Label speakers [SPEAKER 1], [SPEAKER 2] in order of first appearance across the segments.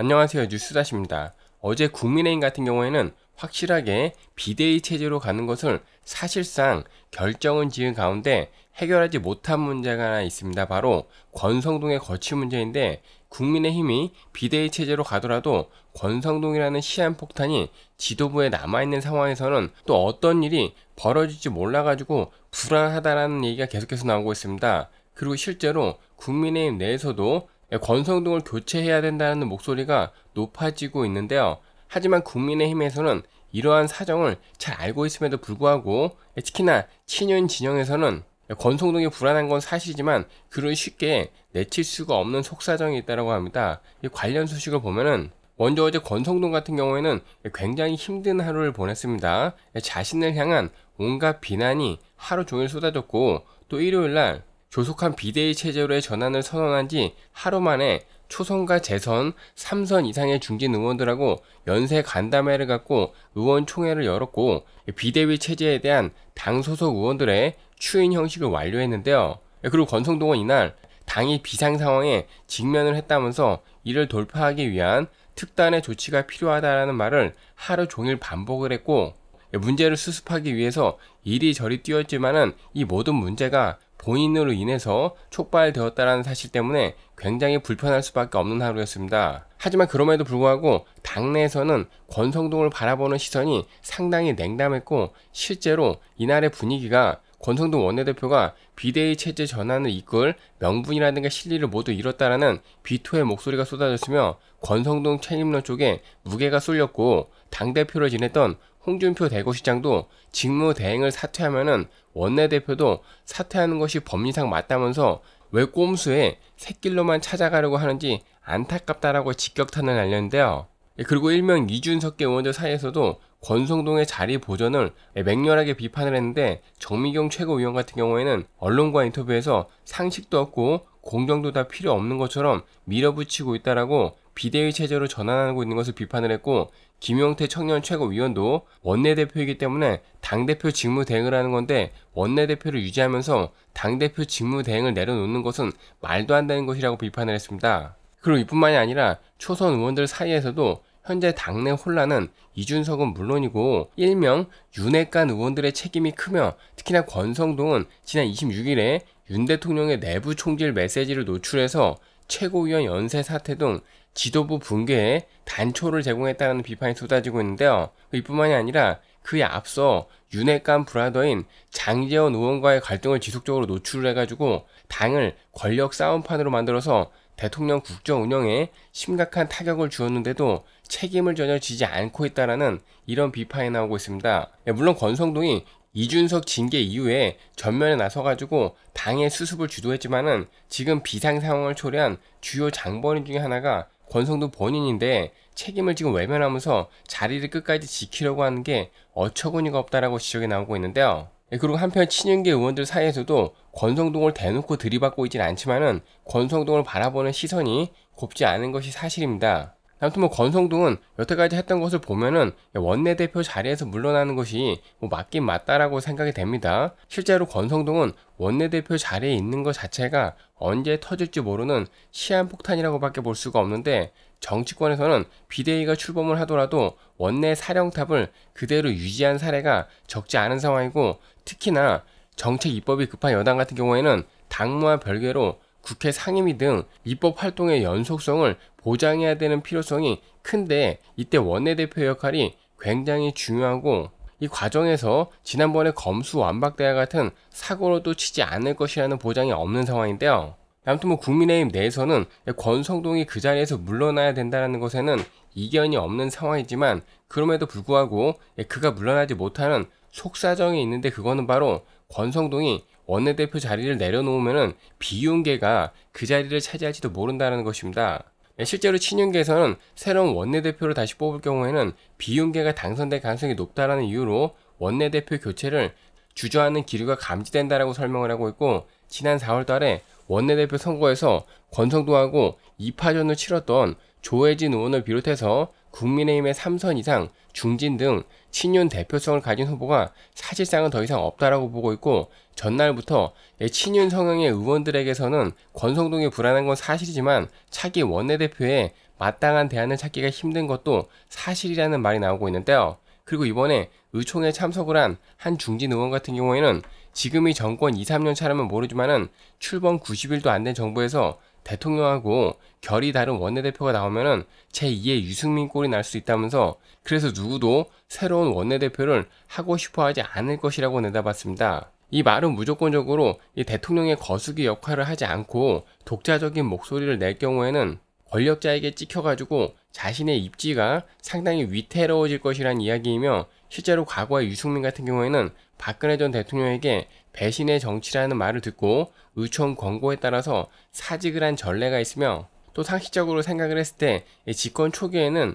[SPEAKER 1] 안녕하세요 뉴스다시입니다. 어제 국민의힘 같은 경우에는 확실하게 비대위 체제로 가는 것을 사실상 결정은 지은 가운데 해결하지 못한 문제가 하나 있습니다. 바로 권성동의 거취 문제인데 국민의힘이 비대위 체제로 가더라도 권성동이라는 시한폭탄이 지도부에 남아있는 상황에서는 또 어떤 일이 벌어질지 몰라가지고 불안하다라는 얘기가 계속해서 나오고 있습니다. 그리고 실제로 국민의힘 내에서도 예, 권성동을 교체해야 된다는 목소리가 높아지고 있는데요. 하지만 국민의힘에서는 이러한 사정을 잘 알고 있음에도 불구하고 예, 특히나 친윤 진영에서는 예, 권성동이 불안한 건 사실이지만 그를 쉽게 내칠 수가 없는 속사정이 있다고 합니다. 관련 소식을 보면은 먼저 어제 권성동 같은 경우에는 굉장히 힘든 하루를 보냈습니다. 자신을 향한 온갖 비난이 하루 종일 쏟아졌고 또 일요일날 조속한 비대위 체제로의 전환을 선언한 지 하루 만에 초선과 재선 3선 이상의 중진 의원들하고 연쇄 간담회를 갖고 의원총회를 열었고 비대위 체제에 대한 당 소속 의원들의 추인 형식을 완료했는데요. 예, 그리고 권성동은 이날 당이 비상 상황에 직면을 했다면서 이를 돌파하기 위한 특단의 조치가 필요하다라는 말을 하루 종일 반복을 했고 예, 문제를 수습하기 위해서 이리저리 뛰었지만은 이 모든 문제가 본인으로 인해서 촉발되었다는 사실 때문에 굉장히 불편할 수밖에 없는 하루였습니다. 하지만 그럼에도 불구하고 당내에서는 권성동을 바라보는 시선이 상당히 냉담했고 실제로 이날의 분위기가 권성동 원내대표가 비대위 체제 전환을 이끌 명분이라든가 실리를 모두 잃었다라는 비토의 목소리가 쏟아졌으며 권성동 책임론 쪽에 무게가 쏠렸고 당대표를 지냈던 홍준표 대구시장도 직무 대행을 사퇴하면은 원내대표도 사퇴하는 것이 법리상 맞다면서 왜 꼼수에 새끼로만 찾아가려고 하는지 안타깝다라고 직격탄을 날렸는데요. 예, 그리고 일명 이준석계 의원들 사이에서도 권성동의 자리 보전을 맹렬하게 비판을 했는데 정미경 최고위원 같은 경우에는 언론과 인터뷰에서 상식도 없고 공정도 다 필요 없는 것처럼 밀어붙이고 있다라고 비대위 체제로 전환하고 있는 것을 비판을 했고 김용태 청년 최고위원도 원내대표이기 때문에 당대표 직무대행을 하는 건데 원내대표를 유지하면서 당대표 직무대행을 내려놓는 것은 말도 안 되는 것이라고 비판을 했습니다. 그리고 이뿐만이 아니라 초선 의원들 사이에서도 현재 당내 혼란은 이준석은 물론이고 일명 윤핵관 의원들의 책임이 크며 특히나 권성동은 지난 26일에 윤 대통령의 내부 총질 메시지를 노출해서 최고위원 연쇄 사태등 지도부 붕괴에 단초를 제공했다는 비판이 쏟아지고 있는데요. 이뿐만이 아니라 그에 앞서 윤핵관 브라더인 장재원 의원과의 갈등을 지속적으로 노출을 해가지고 당을 권력 싸움판으로 만들어서 대통령 국정 운영에 심각한 타격을 주었는데도 책임을 전혀 지지 않고 있다라는 이런 비판이 나오고 있습니다. 예, 물론 권성동이 이준석 징계 이후에 전면에 나서가지고 당의 수습을 주도했지만은 지금 비상 상황을 초래한 주요 장본인 중에 하나가 권성동 본인인데 책임을 지금 외면하면서 자리를 끝까지 지키려고 하는 게 어처구니가 없다라고 지적이 나오고 있는데요. 예, 그리고 한편 친윤계 의원들 사이에서도 권성동을 대놓고 들이받고 있진 않지만은 권성동을 바라보는 시선이 곱지 않은 것이 사실입니다. 아무튼 뭐 권성동은 여태까지 했던 것을 보면은 원내대표 자리에서 물러나는 것이 뭐 맞긴 맞다라고 생각이 됩니다. 실제로 권성동은 원내대표 자리에 있는 것 자체가 언제 터질지 모르는 시한폭탄이라고밖에 볼 수가 없는데 정치권에서는 비대위가 출범을 하더라도 원내 사령탑을 그대로 유지한 사례가 적지 않은 상황이고 특히나 정책 입법이 급한 여당 같은 경우에는 당무와 별개로 국회 상임위 등 입법 활동의 연속성을 보장해야 되는 필요성이 큰데 이때 원내대표 역할이 굉장히 중요하고 이 과정에서 지난번에 검수 완박대와 같은 사고로도 치지 않을 것이라는 보장이 없는 상황인데요. 아무튼 뭐 국민의힘 내에서는 권성동이 그 자리에서 물러나야 된다는 것에는 이견이 없는 상황이지만 그럼에도 불구하고 그가 물러나지 못하는 속사정이 있는데 그거는 바로 권성동이 원내대표 자리를 내려놓으면 비윤계가 그 자리를 차지할지도 모른다는 것입니다. 네, 실제로 친윤계에서는 새로운 원내대표를 다시 뽑을 경우에는 비윤계가 당선될 가능성이 높다라는 이유로 원내대표 교체를 주저하는 기류가 감지된다라고 설명을 하고 있고 지난 4월 달에 원내대표 선거에서 권성동하고 2파전을 치렀던 조혜진 의원을 비롯해서 국민의힘의 3선 이상 중진 등 친윤 대표성을 가진 후보가 사실상은 더 이상 없다라고 보고 있고 전날부터 친윤 성향의 의원들에게서는 권성동이 불안한 건 사실이지만 차기 원내대표에 마땅한 대안을 찾기가 힘든 것도 사실이라는 말이 나오고 있는데요. 그리고 이번에 의총에 참석을 한 한 중진 의원 같은 경우에는 지금이 정권 2, 3년 차라면 모르지만은 출범 90일도 안 된 정부에서 대통령하고 결이 다른 원내대표가 나오면은 제2의 유승민 꼴이 날 수 있다면서 그래서 누구도 새로운 원내대표를 하고 싶어 하지 않을 것이라고 내다봤습니다. 이 말은 무조건적으로 이 대통령의 거수기 역할을 하지 않고 독자적인 목소리를 낼 경우에는 권력자에게 찍혀가지고 자신의 입지가 상당히 위태로워질 것이란 이야기이며 실제로 과거의 유승민 같은 경우에는 박근혜 전 대통령에게 배신의 정치라는 말을 듣고 의총 권고에 따라서 사직을 한 전례가 있으며 또 상식적으로 생각을 했을 때 집권 초기에는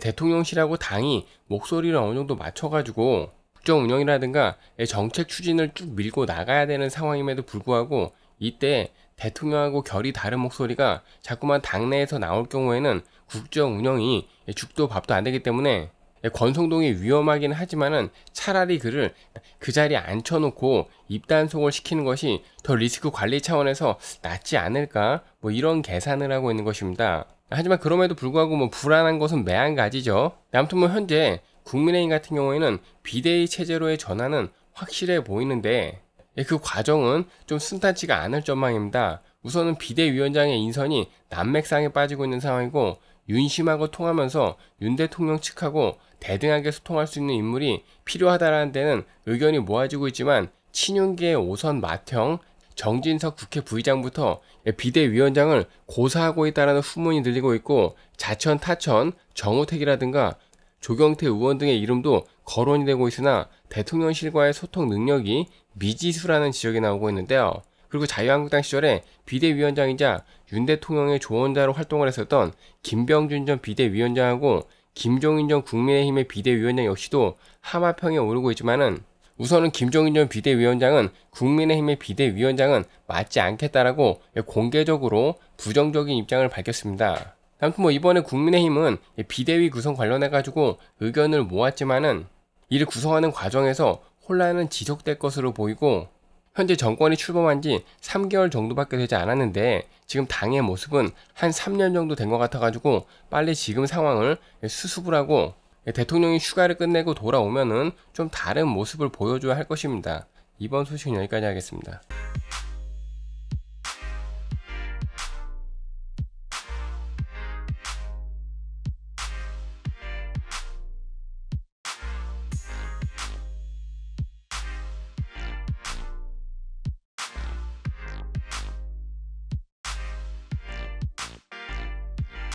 [SPEAKER 1] 대통령실하고 당이 목소리를 어느 정도 맞춰가지고 국정 운영이라든가 정책 추진을 쭉 밀고 나가야 되는 상황임에도 불구하고 이때 대통령하고 결이 다른 목소리가 자꾸만 당내에서 나올 경우에는 국정 운영이 죽도 밥도 안 되기 때문에 예, 권성동이 위험하긴 하지만은 차라리 그를 그 자리에 앉혀놓고 입단속을 시키는 것이 더 리스크 관리 차원에서 낫지 않을까 뭐 이런 계산을 하고 있는 것입니다. 하지만 그럼에도 불구하고 뭐 불안한 것은 매한가지죠. 아무튼 뭐 현재 국민의힘 같은 경우에는 비대위 체제로의 전환은 확실해 보이는데 예, 그 과정은 좀 순탄치가 않을 전망입니다. 우선은 비대위원장의 인선이 난맥상에 빠지고 있는 상황이고 윤심하고 통하면서 윤 대통령 측하고 대등하게 소통할 수 있는 인물이 필요하다라는 데는 의견이 모아지고 있지만 친윤계의 오선 마형 정진석 국회 부의장부터 비대위원장을 고사하고 있다는 후문이 들리고 있고 자천 타천 정우택이라든가 조경태 의원 등의 이름도 거론이 되고 있으나 대통령실과의 소통 능력이 미지수라는 지적이 나오고 있는데요. 그리고 자유한국당 시절에 비대위원장이자 윤 대통령의 조언자로 활동을 했었던 김병준 전 비대위원장하고 김종인 전 국민의힘의 비대위원장 역시도 하마평에 오르고 있지만은 우선은 김종인 전 비대위원장은 국민의힘의 비대위원장은 맞지 않겠다라고 공개적으로 부정적인 입장을 밝혔습니다. 아무튼 뭐 이번에 국민의힘은 비대위 구성 관련해가지고 의견을 모았지만은 이를 구성하는 과정에서 혼란은 지속될 것으로 보이고 현재 정권이 출범한 지 3개월 정도밖에 되지 않았는데 지금 당의 모습은 한 3년 정도 된 것 같아가지고 빨리 지금 상황을 수습을 하고 대통령이 휴가를 끝내고 돌아오면은 좀 다른 모습을 보여줘야 할 것입니다. 이번 소식은 여기까지 하겠습니다.